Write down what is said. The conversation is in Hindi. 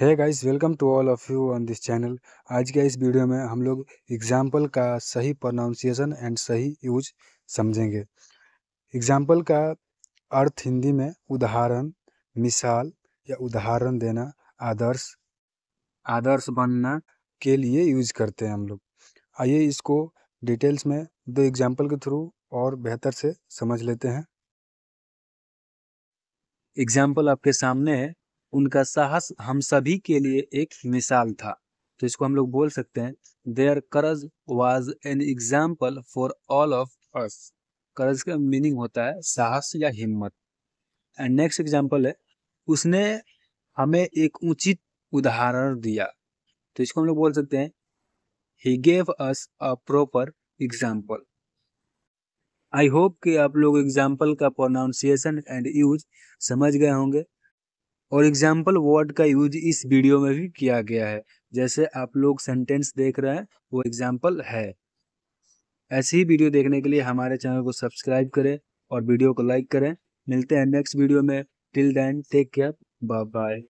है guys welcome to all of you on this channel आज के इस वीडियो में हम लोग एग्जाम्पल का सही प्रोनाउंसिएशन एंड सही यूज समझेंगे एग्जाम्पल का अर्थ हिंदी में उदाहरण मिसाल या उदाहरण देना आदर्श आदर्श बनना के लिए यूज करते हैं हम लोग आइए इसको डिटेल्स में दो एग्जाम्पल के थ्रू और बेहतर से समझ लेते हैं एग्जाम्पल आपके सामने है उनका साहस हम सभी के लिए एक मिसाल था तो इसको हम लोग बोल सकते हैं there courage was an example for all of us courage का मीनिंग होता है साहस या हिम्मत एंड नेक्स्ट एग्जाम्पल है उसने हमें एक उचित उदाहरण दिया तो इसको हम लोग बोल सकते हैं he gave us a proper example I hope कि आप लोग एग्जाम्पल का प्रोनाउंसिएशन एंड यूज समझ गए होंगे और एग्जाम्पल वर्ड का यूज इस वीडियो में भी किया गया है जैसे आप लोग सेंटेंस देख रहे हैं वो एग्जाम्पल है ऐसी ही वीडियो देखने के लिए हमारे चैनल को सब्सक्राइब करें और वीडियो को लाइक करें मिलते हैं नेक्स्ट वीडियो में till then take care bye bye